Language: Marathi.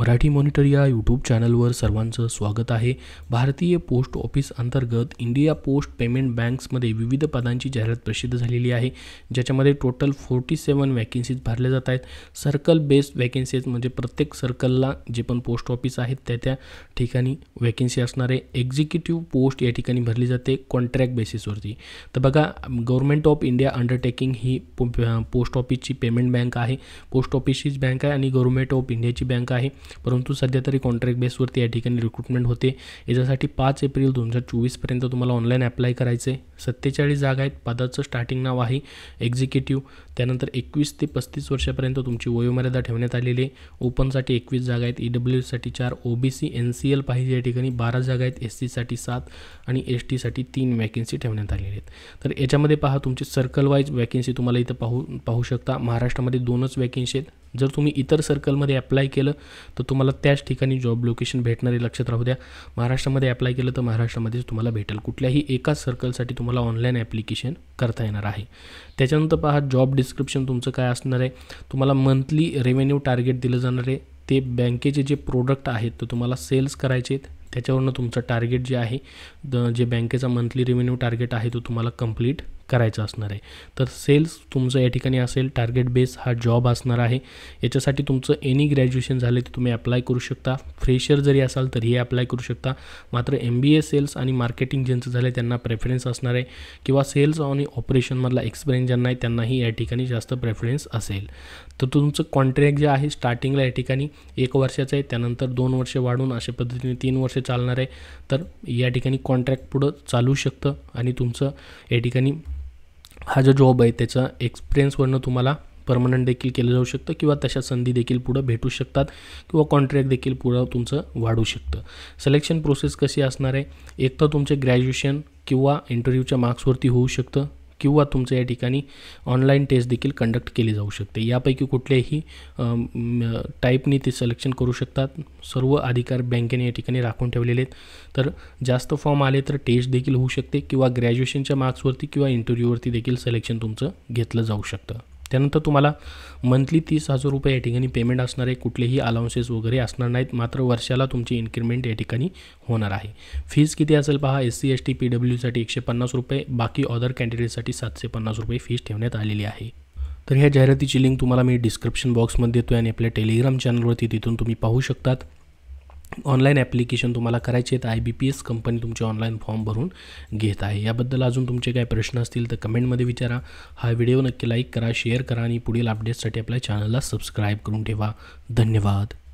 मराठी मॉनिटर या यूट्यूब चॅनलवर सर्वांचं स्वागत आहे भारतीय पोस्ट ऑफिस अंतर्गत इंडिया पोस्ट पेमेंट बँक्समध्ये विविध पदांची जाहिरात प्रसिद्ध झालेली आहे ज्याच्यामध्ये टोटल फोर्टी सेवन वॅकेन्सीज भरल्या जात आहेत सर्कल बेस्ड वॅकेन्सीज म्हणजे प्रत्येक सर्कलला जे पण पोस्ट ऑफिस आहेत त्या त्या ठिकाणी वॅकेन्सी असणारे एक्झिक्युटिव्ह पोस्ट या ठिकाणी भरली जाते कॉन्ट्रॅक्ट बेसिसवरती तर बघा गव्हर्मेंट ऑफ इंडिया अंडरटेकिंग ही पोस्ट ऑफिसची पेमेंट बँक आहे पोस्ट ऑफिसचीच बँक आहे आणि गव्हर्नमेंट ऑफ इंडियाची बँक आहे परंतु सध्या तरी कॉन्ट्रॅक्ट बेसवरती या ठिकाणी रिक्रुटमेंट होते याच्यासाठी पाच एप्रिल दोन हजार चोवीसपर्यंत तुम्हाला ऑनलाईन अप्लाय करायचं आहे सत्तेचाळीस जागा आहेत पदाचं स्टार्टिंग नाव आहे एक्झिक्युटिव्ह त्यानंतर एकवीस ते पस्तीस वर्षापर्यंत तुमची वयोमर्यादा ठेवण्यात आलेली आहे ओपनसाठी एकवीस जागा आहेत ई डब्ल्यूसाठी चार O B C N C L पाहिजे या ठिकाणी बारा जागा आहेत एस सीसाठी सात आणि एस टीसाठी तीन वॅकेन्सी ठेवण्यात आलेली आहेत तर याच्यामध्ये पहा तुमची सर्कल वॅकन्सी तुम्हाला इथं पाहू पाहू शकता महाराष्ट्रामध्ये दोनच वॅकेन्सी आहेत जर तुम्ही इतर सर्कलमध्ये अप्लाय केलं तर तुम्हाला त्याच ठिकाणी जॉब लोकेशन भेटणारे लक्षात राहू द्या महाराष्ट्रामध्ये अप्लाय केलं तर महाराष्ट्रामध्येच तुम्हाला भेटेल कुठल्याही एकाच सर्कलसाठी तुम्हाला ऑनलाईन ॲप्लिकेशन करता येणार आहे त्याच्यानंतर पहा जॉब डिस्क्रिप्शन तुमचं काय असणार आहे तुम्हाला मंथली रेव्हेन्यू टार्गेट दिलं जाणार आहे ते बँकेचे जे प्रोडक्ट आहेत ते तुम्हाला सेल्स करायचे आहेत त्याच्यावरनं तुमचं टार्गेट जे आहे जे बँकेचा मंथली रेव्हेन्यू टार्गेट आहे तो तुम्हाला कंप्लीट करायचं असणार आहे तर सेल्स तुमचं या ठिकाणी असेल टार्गेट बेस हा जॉब असणार आहे याच्यासाठी तुमचं एनी ग्रॅज्युएशन झालं तर तुम्ही अप्लाय करू शकता फ्रेशर जरी असाल तरीही अप्लाय करू शकता मात्र एम बी ए सेल्स आणि मार्केटिंग ज्यांचं झालं त्यांना प्रेफरन्स असणार आहे किंवा सेल्स आणि ऑपरेशनमधला एक्सपिरियन्स ज्यांना आहे त्यांनाही या ठिकाणी जास्त प्रेफरन्स असेल तर तुमचं कॉन्ट्रॅक्ट जे आहे स्टार्टिंगला या ठिकाणी एक वर्षाचं आहे त्यानंतर दोन वर्षे वाढून अशा पद्धतीने तीन वर्ष चालणार आहे तर या ठिकाणी कॉन्ट्रॅक्ट पुढं चालू शकतं आणि तुमचं या ठिकाणी हा जो जॉब आहे त्याचा एक्सपिरियन्सवरनं तुम्हाला परमनंट देखील केलं जाऊ शकतं किंवा तशा संधी देखील पुढं भेटू शकतात किंवा कॉन्ट्रॅक्ट देखील पुढं तुमचं वाढू शकतं सिलेक्शन प्रोसेस कशी असणार आहे एक तर तुमचे ग्रॅज्युएशन किंवा इंटरव्ह्यूच्या मार्क्सवरती होऊ शकतं किंवा तुमचं या ठिकाणी ऑनलाईन टेस्ट देखील कंडक्ट केली जाऊ शकते यापैकी कुठल्याही टाईपनी ते सिलेक्शन करू शकतात सर्व अधिकार बँकेने या ठिकाणी राखून ठेवलेले आहेत तर जास्त फॉर्म आले तर टेस्ट देखील होऊ शकते किंवा ग्रॅज्युएशनच्या मार्क्सवरती किंवा इंटरव्ह्यूवरती देखील सिलेक्शन तुमचं घेतलं जाऊ शकतं त्यानंतर तुम्हाला मंथली तीस हजार रुपये या ठिकाणी पेमेंट असणार आहे कुठलेही अलाउन्सेस वगैरे असणार नाहीत मात्र वर्षाला तुमची इन्क्रीमेंट या ठिकाणी होणार आहे फीज किती असेल पहा S C S T P डब्ल्यूसाठी एकशे पन्नास रुपये बाकी अदर कॅन्डिडेटसाठी सातशे पन्नास रुपये फीज ठेवण्यात आलेली आहे तर ह्या जाहिरातीची लिंक तुम्हाला मी डिस्क्रिप्शन बॉक्समध्ये देतो आणि आपल्या टेलिग्राम चॅनलवरती तिथून तुम्ही पाहू शकतात ऑनलाईन ॲप्लिकेशन तुम्हाला करायचे आहेत I B P S company तुमचे ऑनलाईन फॉर्म भरून घेत आहे याबद्दल अजून तुमचे काही प्रश्न असतील तर कमेंटमध्ये विचारा हा व्हिडिओ नक्की लाईक करा शेअर करा आणि पुढील अपडेट्ससाठी आपल्या चॅनलला सबस्क्राईब करून ठेवा धन्यवाद